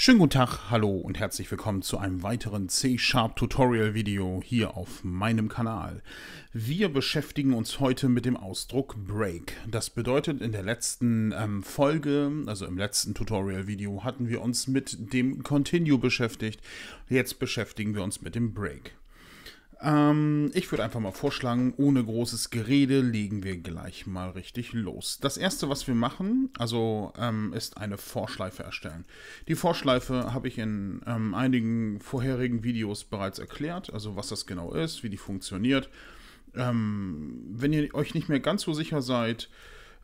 Schönen guten Tag, hallo und herzlich willkommen zu einem weiteren C-Sharp-Tutorial-Video hier auf meinem Kanal. Wir beschäftigen uns heute mit dem Ausdruck Break. Das bedeutet, in der letzten ähm, Folge, also im letzten Tutorial-Video, hatten wir uns mit dem Continue beschäftigt. Jetzt beschäftigen wir uns mit dem Break. Ähm, ich würde einfach mal vorschlagen, ohne großes Gerede legen wir gleich mal richtig los. Das erste, was wir machen, also ähm, ist eine Vorschleife erstellen. Die Vorschleife habe ich in ähm, einigen vorherigen Videos bereits erklärt, also was das genau ist, wie die funktioniert. Ähm, wenn ihr euch nicht mehr ganz so sicher seid,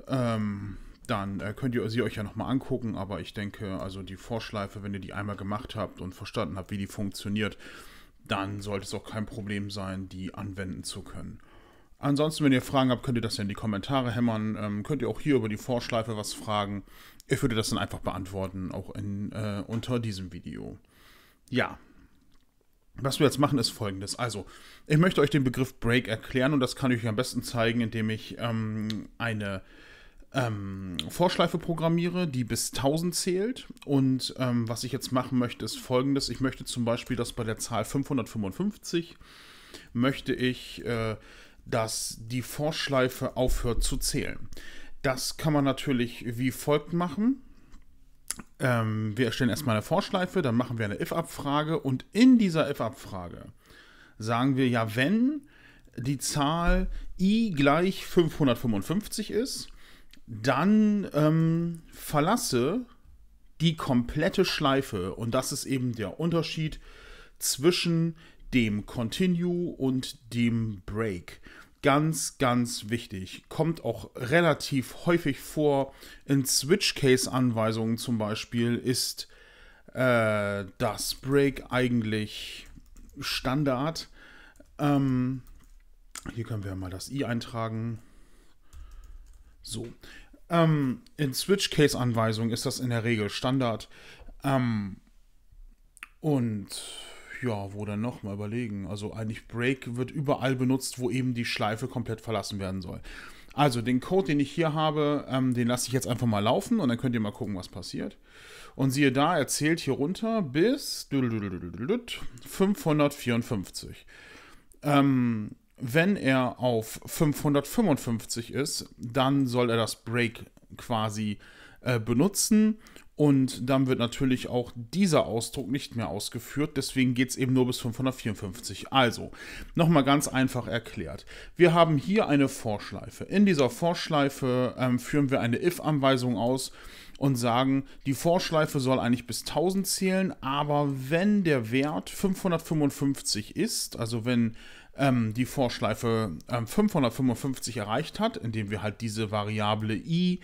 ähm, dann äh, könnt ihr sie euch ja nochmal angucken, aber ich denke, also die Vorschleife, wenn ihr die einmal gemacht habt und verstanden habt, wie die funktioniert, dann sollte es auch kein Problem sein, die anwenden zu können. Ansonsten, wenn ihr Fragen habt, könnt ihr das ja in die Kommentare hämmern. Ähm, könnt ihr auch hier über die Vorschleife was fragen. Ich würde das dann einfach beantworten, auch in, äh, unter diesem Video. Ja. Was wir jetzt machen, ist folgendes. Also, ich möchte euch den Begriff Break erklären und das kann ich euch am besten zeigen, indem ich ähm, eine ähm, Vorschleife programmiere, die bis 1000 zählt. Und ähm, was ich jetzt machen möchte, ist folgendes. Ich möchte zum Beispiel, dass bei der Zahl 555 möchte ich, äh, dass die Vorschleife aufhört zu zählen. Das kann man natürlich wie folgt machen. Ähm, wir erstellen erstmal eine Vorschleife, dann machen wir eine if-Abfrage und in dieser if-Abfrage sagen wir ja, wenn die Zahl i gleich 555 ist, dann ähm, verlasse die komplette Schleife. Und das ist eben der Unterschied zwischen dem Continue und dem Break. Ganz, ganz wichtig. Kommt auch relativ häufig vor. In Switch-Case-Anweisungen zum Beispiel ist äh, das Break eigentlich Standard. Ähm, hier können wir mal das i eintragen. So, ähm, in Switch-Case-Anweisungen ist das in der Regel Standard. Ähm, und ja, wo dann noch? Mal überlegen. Also eigentlich Break wird überall benutzt, wo eben die Schleife komplett verlassen werden soll. Also den Code, den ich hier habe, ähm, den lasse ich jetzt einfach mal laufen und dann könnt ihr mal gucken, was passiert. Und siehe da, er zählt hier runter bis 554. Ähm, wenn er auf 555 ist, dann soll er das Break quasi äh, benutzen und dann wird natürlich auch dieser Ausdruck nicht mehr ausgeführt. Deswegen geht es eben nur bis 554. Also, nochmal ganz einfach erklärt. Wir haben hier eine Vorschleife. In dieser Vorschleife ähm, führen wir eine if-Anweisung aus und sagen, die Vorschleife soll eigentlich bis 1000 zählen, aber wenn der Wert 555 ist, also wenn ähm, die Vorschleife ähm, 555 erreicht hat, indem wir halt diese Variable i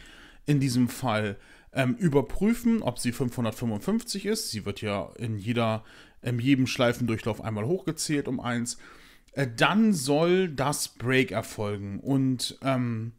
in diesem Fall ähm, überprüfen, ob sie 555 ist. Sie wird ja in, jeder, in jedem Schleifendurchlauf einmal hochgezählt um 1. Äh, dann soll das Break erfolgen und ähm,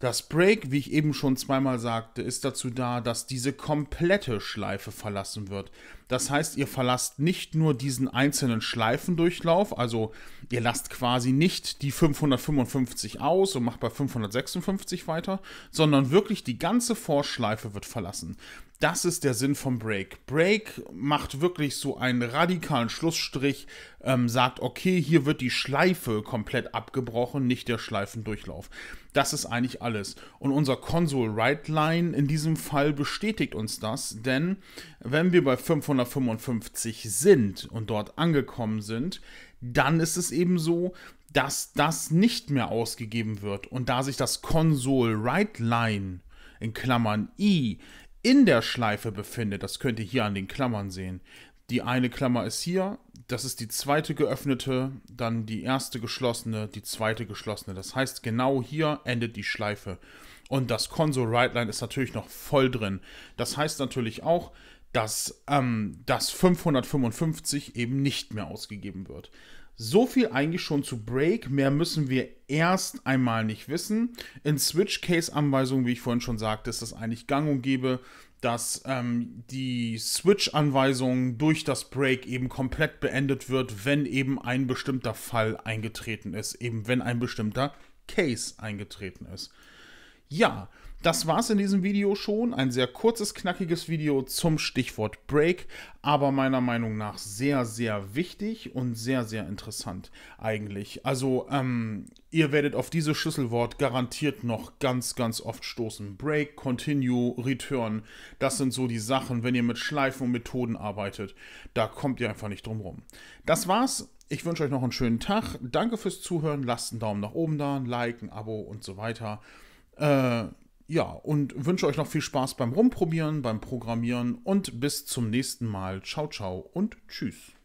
das Break, wie ich eben schon zweimal sagte, ist dazu da, dass diese komplette Schleife verlassen wird. Das heißt, ihr verlasst nicht nur diesen einzelnen Schleifendurchlauf, also ihr lasst quasi nicht die 555 aus und macht bei 556 weiter, sondern wirklich die ganze Vorschleife wird verlassen. Das ist der Sinn vom Break. Break macht wirklich so einen radikalen Schlussstrich, ähm, sagt, okay, hier wird die Schleife komplett abgebrochen, nicht der Schleifendurchlauf. Das ist eigentlich alles. Und unser Console Write Line in diesem Fall bestätigt uns das, denn wenn wir bei 555 sind und dort angekommen sind, dann ist es eben so, dass das nicht mehr ausgegeben wird. Und da sich das Console Write Line in Klammern i in der Schleife befindet. Das könnt ihr hier an den Klammern sehen. Die eine Klammer ist hier, das ist die zweite geöffnete, dann die erste geschlossene, die zweite geschlossene. Das heißt, genau hier endet die Schleife. Und das Console Rightline ist natürlich noch voll drin. Das heißt natürlich auch, dass ähm, das 555 eben nicht mehr ausgegeben wird. So viel eigentlich schon zu Break. Mehr müssen wir erst einmal nicht wissen. In Switch-Case-Anweisungen, wie ich vorhin schon sagte, ist das eigentlich gang und gäbe, dass ähm, die Switch-Anweisung durch das Break eben komplett beendet wird, wenn eben ein bestimmter Fall eingetreten ist, eben wenn ein bestimmter Case eingetreten ist. Ja, das war's in diesem Video schon. Ein sehr kurzes, knackiges Video zum Stichwort Break, aber meiner Meinung nach sehr, sehr wichtig und sehr, sehr interessant eigentlich. Also, ähm, ihr werdet auf dieses Schlüsselwort garantiert noch ganz, ganz oft stoßen. Break, Continue, Return, das sind so die Sachen, wenn ihr mit Schleifen und Methoden arbeitet. Da kommt ihr einfach nicht drum rum. Das war's. Ich wünsche euch noch einen schönen Tag. Danke fürs Zuhören. Lasst einen Daumen nach oben da, ein Like, ein Abo und so weiter. Äh, ja, und wünsche euch noch viel Spaß beim Rumprobieren, beim Programmieren und bis zum nächsten Mal. Ciao, ciao und tschüss.